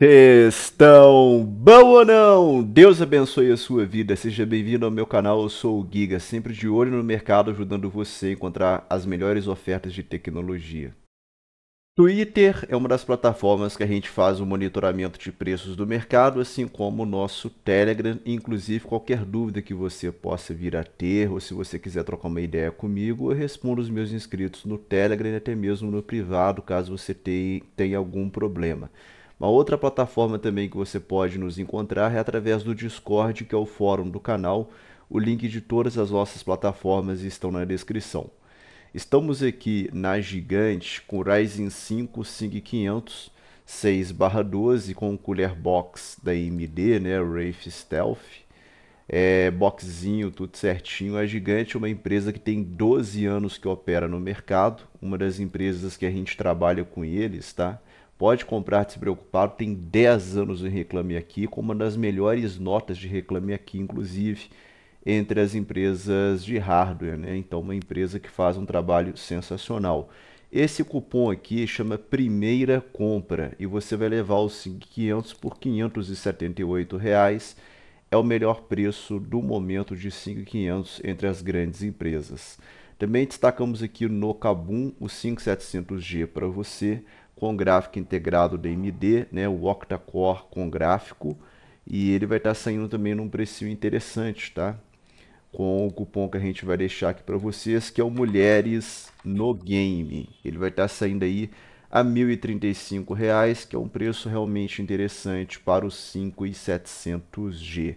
Estão bom ou não? Deus abençoe a sua vida. Seja bem-vindo ao meu canal. Eu sou o Giga, sempre de olho no mercado, ajudando você a encontrar as melhores ofertas de tecnologia. Twitter é uma das plataformas que a gente faz o monitoramento de preços do mercado, assim como o nosso Telegram. Inclusive, qualquer dúvida que você possa vir a ter, ou se você quiser trocar uma ideia comigo, eu respondo os meus inscritos no Telegram e até mesmo no privado, caso você tenha algum problema. Uma outra plataforma também que você pode nos encontrar é através do Discord, que é o fórum do canal. O link de todas as nossas plataformas estão na descrição. Estamos aqui na Gigante com o Ryzen 5 5500 6/12 com o cooler box da AMD, né, Wraith Stealth. É, boxzinho, tudo certinho. A Gigante é uma empresa que tem 12 anos que opera no mercado, uma das empresas que a gente trabalha com eles, tá? Pode comprar despreocupado, tem 10 anos em Reclame Aqui, com uma das melhores notas de Reclame Aqui, inclusive, entre as empresas de hardware, né? Então, uma empresa que faz um trabalho sensacional. Esse cupom aqui chama Primeira Compra e você vai levar os 5.500 por R$ reais. É o melhor preço do momento de 5.500 entre as grandes empresas. Também destacamos aqui no Kabum o 5700G para você, com gráfico integrado da AMD, né, o octa-core com gráfico, e ele vai estar tá saindo também num precinho interessante, tá? Com o cupom que a gente vai deixar aqui para vocês, que é o Mulheres no Game. Ele vai estar tá saindo aí a R$ 1.035, reais, que é um preço realmente interessante para o 5700G.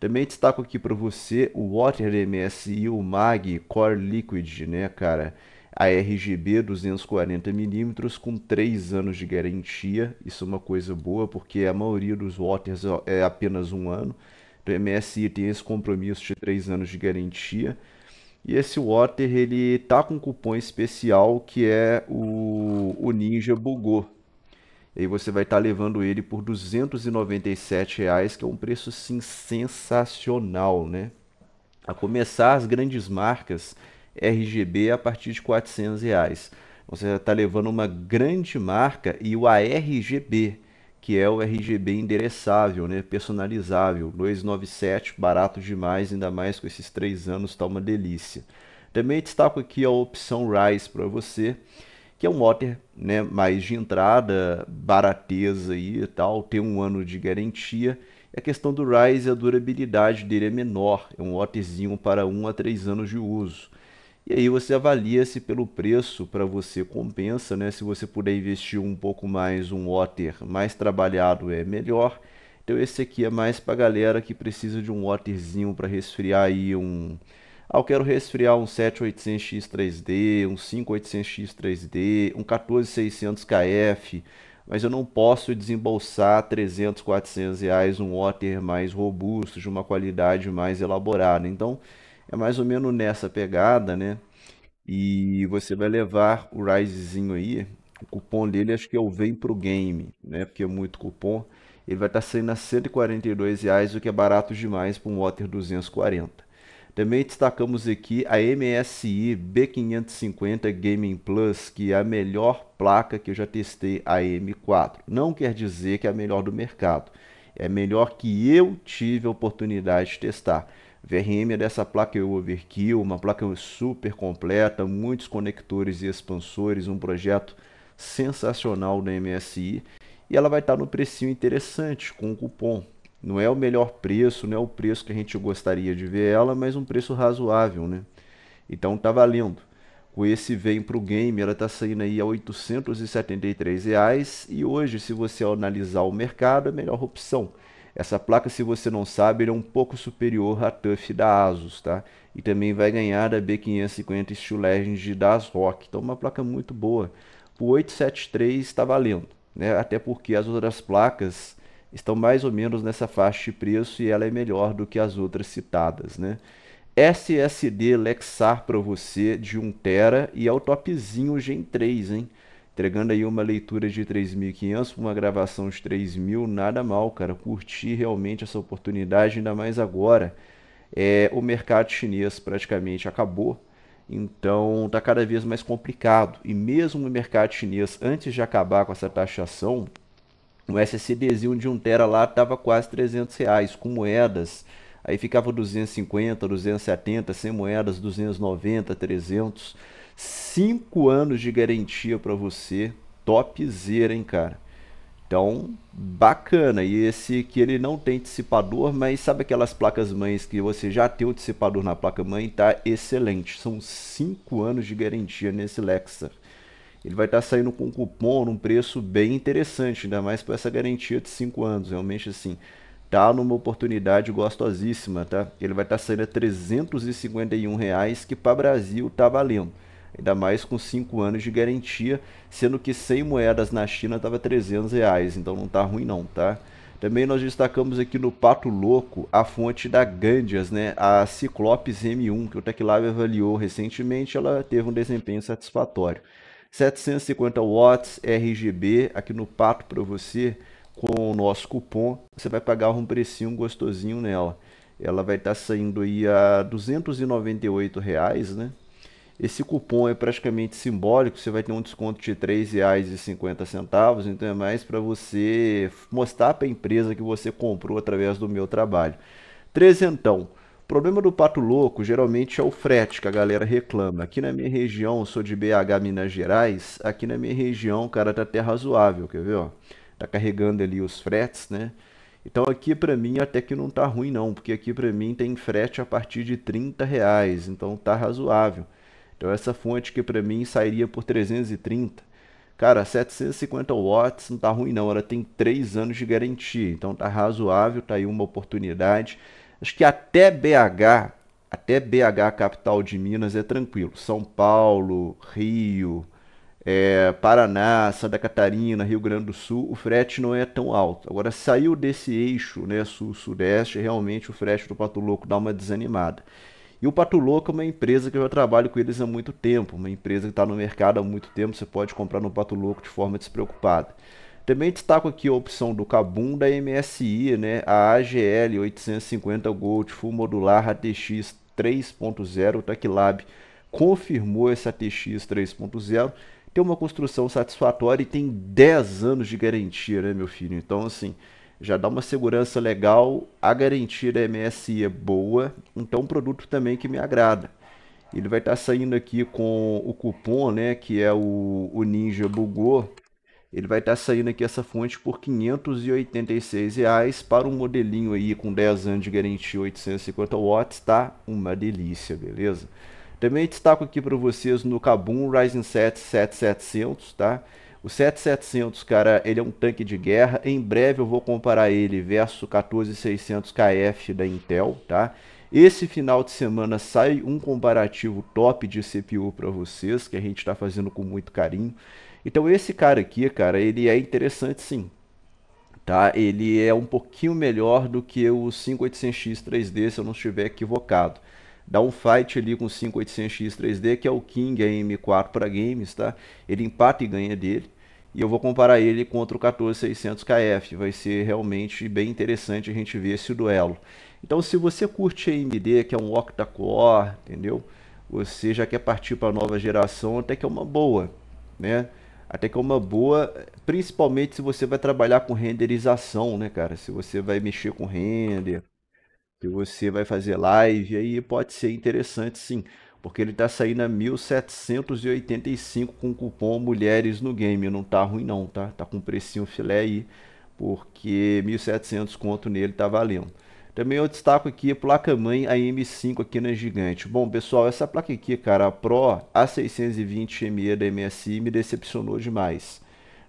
Também destaco aqui para você o Water MS e o Mag Core Liquid, né, cara? a RGB 240mm com 3 anos de garantia. Isso é uma coisa boa, porque a maioria dos waters é, é apenas um ano. Então o MSI tem esse compromisso de 3 anos de garantia. E esse water ele tá com um cupom especial que é o, o Ninja Bugô. E aí você vai estar tá levando ele por R$ 297, reais, que é um preço sim sensacional, né? A começar as grandes marcas RGB a partir de R$ 400. Reais. Você está levando uma grande marca e o ARGB, que é o RGB endereçável, né? personalizável. 297, barato demais, ainda mais com esses três anos, está uma delícia. Também destaco aqui a opção Rise para você, que é um water né, mais de entrada, barateza e tal, tem um ano de garantia. E a questão do Rise, a durabilidade dele é menor, é um waterzinho para 1 a 3 anos de uso. E aí você avalia se pelo preço para você compensa, né? Se você puder investir um pouco mais, um water mais trabalhado é melhor. Então esse aqui é mais para galera que precisa de um waterzinho para resfriar aí um... Ah, eu quero resfriar um 7800X 3D, um 5800X 3D, um 14600KF, mas eu não posso desembolsar 300, 400 reais um water mais robusto, de uma qualidade mais elaborada. Então é mais ou menos nessa pegada, né? E você vai levar o Risezinho aí. O cupom dele acho que é o Vem Pro Game, né? Porque é muito cupom. Ele vai estar tá saindo a 142, reais, o que é barato demais para um Water 240. Também destacamos aqui a MSI B550 Gaming Plus, que é a melhor placa que eu já testei, a M4. Não quer dizer que é a melhor do mercado, é a melhor que eu tive a oportunidade de testar. VRM é dessa placa overkill, uma placa super completa, muitos conectores e expansores, um projeto sensacional da MSI. E ela vai estar no precinho interessante com o cupom. Não é o melhor preço, não é o preço que a gente gostaria de ver ela, mas um preço razoável, né? Então tá valendo. Com esse vem para o game, ela está saindo aí a 873 reais, e hoje, se você analisar o mercado, é a melhor opção essa placa, se você não sabe, ele é um pouco superior à TUF da ASUS, tá? E também vai ganhar da B550 Steel Legend da ASRock. Então uma placa muito boa. O 873 está valendo, né? Até porque as outras placas estão mais ou menos nessa faixa de preço e ela é melhor do que as outras citadas, né? SSD Lexar para você de 1TB e é o topzinho Gen 3, hein? entregando aí uma leitura de 3.500 uma gravação de 3.000, nada mal, cara. Curti realmente essa oportunidade, ainda mais agora. É, o mercado chinês praticamente acabou, então está cada vez mais complicado. E mesmo o mercado chinês, antes de acabar com essa taxação, o SSDzinho de 1 tera lá estava quase 300 reais, com moedas. Aí ficava 250, 270, sem moedas, 290, 300. 5 anos de garantia para você, topzera, hein, cara? Então, bacana. E esse que ele não tem dissipador, mas sabe aquelas placas mães que você já tem o dissipador na placa mãe? Tá excelente. São 5 anos de garantia nesse Lexar. Ele vai estar tá saindo com um cupom num preço bem interessante, ainda mais para essa garantia de 5 anos. Realmente assim, tá numa oportunidade gostosíssima, tá? Ele vai estar tá saindo a 351, reais, que para Brasil tá valendo ainda mais com 5 anos de garantia, sendo que 100 moedas na China estava 300 reais, então não está ruim não, tá? Também nós destacamos aqui no Pato Louco a fonte da Gandias, né? a Ciclopes M1, que o TechLab avaliou recentemente, ela teve um desempenho satisfatório. 750 watts RGB aqui no Pato para você, com o nosso cupom, você vai pagar um precinho gostosinho nela. Ela vai estar tá saindo aí a R$ 298, reais, né? Esse cupom é praticamente simbólico, você vai ter um desconto de R$ 3,50, então é mais para você mostrar para a empresa que você comprou através do meu trabalho. Trezentão. O problema do pato louco geralmente é o frete que a galera reclama. Aqui na minha região, sou de BH, Minas Gerais, aqui na minha região, o cara, tá até razoável, quer ver, ó? Tá carregando ali os fretes, né? Então aqui para mim até que não tá ruim não, porque aqui para mim tem frete a partir de 30 reais, então tá razoável. Então essa fonte que para mim sairia por 330, cara, 750 watts não tá ruim não, ela tem 3 anos de garantia, então tá razoável, tá aí uma oportunidade. Acho que até BH, até BH capital de Minas é tranquilo. São Paulo, Rio, é, Paraná, Santa Catarina, Rio Grande do Sul, o frete não é tão alto. Agora, saiu desse eixo né, sul-sudeste, realmente o frete do Pato Louco dá uma desanimada. E o Pato Louco é uma empresa que eu já trabalho com eles há muito tempo, uma empresa que está no mercado há muito tempo, você pode comprar no Pato Louco de forma despreocupada. Também destaco aqui a opção do Kabum da MSI, né? a AGL 850 Gold Full Modular ATX 3.0, o TechLab confirmou essa ATX 3.0, tem uma construção satisfatória e tem 10 anos de garantia, né, meu filho? Então, assim, já dá uma segurança legal, a garantia da MSI é boa, então um produto também que me agrada. Ele vai estar tá saindo aqui com o cupom, né, que é o, o Ninja Bugou. Ele vai estar tá saindo aqui essa fonte por 586 reais para um modelinho aí com 10 anos de garantia 850 watts, tá? Uma delícia, beleza? Também destaco aqui para vocês no Kabum Ryzen 7 7700, tá? O 7700, cara, ele é um tanque de guerra. Em breve eu vou comparar ele versus 14600 KF da Intel, tá? Esse final de semana sai um comparativo top de CPU para vocês, que a gente está fazendo com muito carinho. Então esse cara aqui, cara, ele é interessante sim. Tá? Ele é um pouquinho melhor do que o 5800X 3D, se eu não estiver equivocado dá um fight ali com 5800X 3D, que é o King é AM4 para games, tá? Ele empata e ganha dele. E eu vou comparar ele contra o 14600KF, vai ser realmente bem interessante a gente ver esse duelo. Então se você curte AMD, que é um octa-core, entendeu? Você já quer partir para a nova geração, até que é uma boa, né? Até que é uma boa, principalmente se você vai trabalhar com renderização, né, cara? Se você vai mexer com render, que você vai fazer live, aí pode ser interessante sim, porque ele está saindo a 1785 com cupom Mulheres no Game, não tá ruim não, tá? Tá com precinho filé aí, porque 1700 conto nele tá valendo. Também eu destaco aqui a placa mãe AM5 aqui na Gigante. Bom, pessoal, essa placa aqui, cara, a Pro A620ME da MSI me decepcionou demais.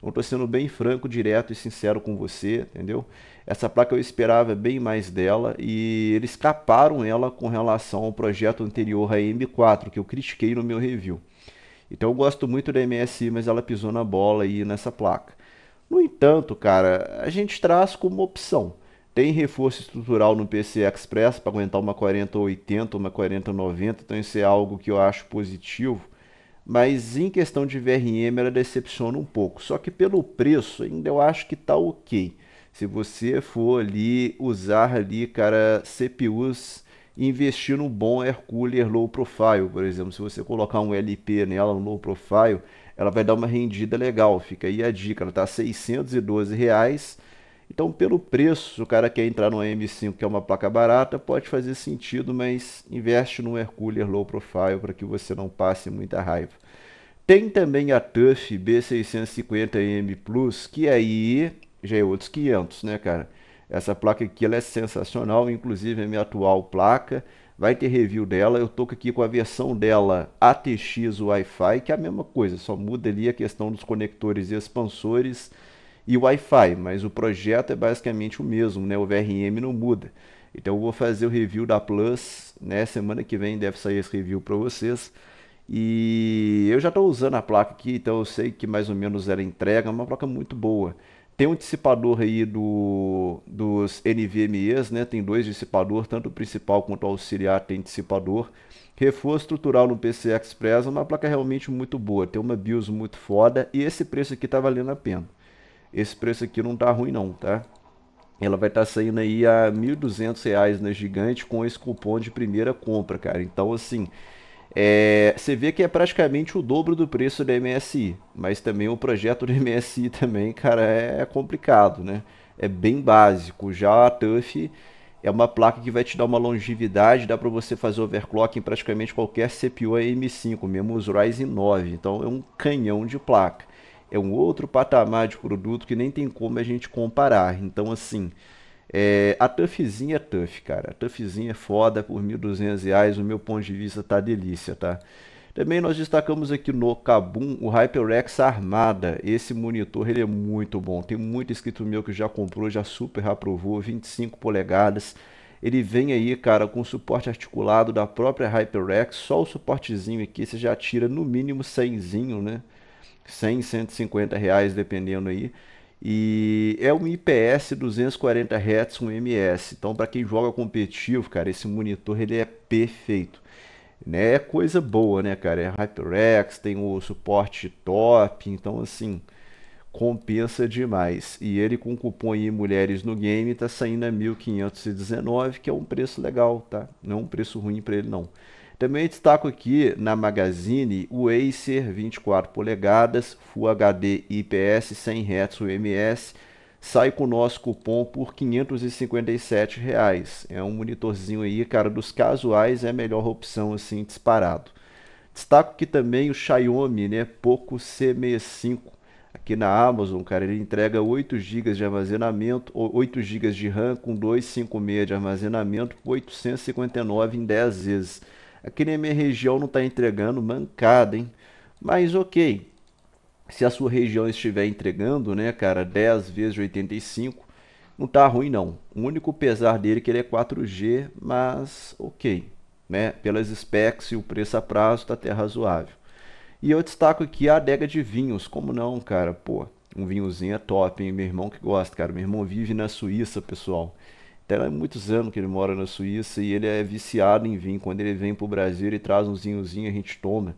Eu tô sendo bem franco, direto e sincero com você, entendeu? Essa placa eu esperava bem mais dela e eles caparam ela com relação ao projeto anterior, a M4, que eu critiquei no meu review. Então eu gosto muito da MSI, mas ela pisou na bola aí nessa placa. No entanto, cara, a gente traz como opção. Tem reforço estrutural no PC Express para aguentar uma 4080, uma 4090, então isso é algo que eu acho positivo. Mas em questão de VRM ela decepciona um pouco. Só que pelo preço ainda eu acho que está ok. Se você for ali usar ali, cara, CPUs investir num bom air cooler low profile, por exemplo, se você colocar um LP nela, um low profile, ela vai dar uma rendida legal. Fica aí a dica, ela tá 612 reais. Então, pelo preço, se o cara quer entrar no M5, que é uma placa barata, pode fazer sentido, mas investe num air cooler low profile para que você não passe muita raiva. Tem também a TUF B650M Plus, que aí já é outros 500, né, cara? Essa placa aqui ela é sensacional, inclusive é minha atual placa. Vai ter review dela. Eu tô aqui com a versão dela ATX Wi-Fi, que é a mesma coisa, só muda ali a questão dos conectores e expansores e Wi-Fi, mas o projeto é basicamente o mesmo, né? O VRM não muda. Então eu vou fazer o review da Plus, né? Semana que vem deve sair esse review para vocês. E eu já estou usando a placa aqui, então eu sei que mais ou menos ela entrega, é uma placa muito boa. Tem um dissipador aí do, dos NVMEs, né? tem dois dissipadores, tanto o principal quanto o auxiliar tem dissipador. Reforço estrutural no PC Express é uma placa realmente muito boa, tem uma BIOS muito foda e esse preço aqui tá valendo a pena. Esse preço aqui não tá ruim não, tá? Ela vai estar tá saindo aí a R$ 1.200 na Gigante com esse cupom de primeira compra, cara. Então, assim, é, você vê que é praticamente o dobro do preço do MSI, mas também o projeto do MSI também, cara, é, é complicado, né? É bem básico. Já a TUF é uma placa que vai te dar uma longevidade, dá para você fazer overclock em praticamente qualquer CPU AM5, mesmo os Ryzen 9. Então é um canhão de placa. É um outro patamar de produto que nem tem como a gente comparar. Então assim, é, a Tuffzinha é Tuff, cara. A Tuffzinha é foda por R$ 1.200, o meu ponto de vista tá delícia, tá? Também nós destacamos aqui no Kabum o HyperX Armada. Esse monitor ele é muito bom. Tem muito escrito meu que já comprou, já super aprovou, 25 polegadas. Ele vem aí, cara, com suporte articulado da própria HyperX. Só o suportezinho aqui você já tira no mínimo 100, né? 100, 150 reais, dependendo aí. E é um IPS 240 Hz com MS. Então, para quem joga competitivo, cara, esse monitor ele é perfeito. Né? É coisa boa, né, cara? É HyperX, tem o suporte top, então assim, compensa demais. E ele com cupom aí mulheres no game tá saindo a 1519, que é um preço legal, tá? Não é um preço ruim para ele não. Também destaco aqui na Magazine o Acer 24 polegadas, Full HD IPS 100 Hz UMS, sai com o nosso cupom por R$ reais. É um monitorzinho aí, cara, dos casuais é a melhor opção assim disparado. Destaco que também o Xiaomi, né, Poco C65 aqui na Amazon, cara, ele entrega 8 GB de armazenamento, 8 GB de RAM com 256 de armazenamento, 859 em 10 vezes. Aqui é na minha região não está entregando, mancada, hein? Mas ok, se a sua região estiver entregando, né, cara, 10 vezes 85, não tá ruim não. O único pesar dele é que ele é 4G, mas ok, né? Pelas specs e o preço a prazo está até razoável. E eu destaco aqui a adega de vinhos, como não, cara, pô. Um vinhozinho é top, hein? Meu irmão que gosta, cara. Meu irmão vive na Suíça, pessoal há muitos anos que ele mora na Suíça e ele é viciado em vinho. Quando ele vem para o Brasil, ele traz um zinhozinho, a gente toma.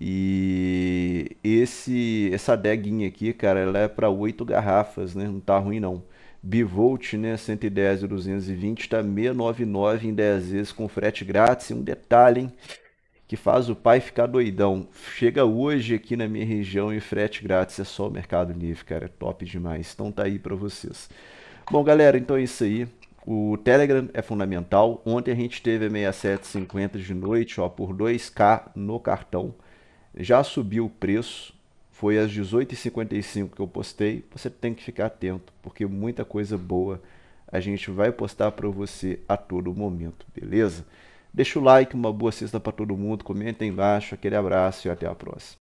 E esse essa deguinha aqui, cara, ela é para oito garrafas, né? Não tá ruim não. Bivolt, né, 110 e 220, tá 699 em 10 vezes com frete grátis. E um detalhe, hein, que faz o pai ficar doidão. Chega hoje aqui na minha região e frete grátis é só o Mercado Livre, cara, é top demais. Então tá aí para vocês. Bom, galera, então é isso aí. O Telegram é fundamental. Ontem a gente teve a 6750 de noite, ó, por 2K no cartão. Já subiu o preço. Foi às 18:55 que eu postei. Você tem que ficar atento, porque muita coisa boa a gente vai postar para você a todo momento, beleza? Deixa o like, uma boa sexta para todo mundo, comenta embaixo, aquele abraço e até a próxima.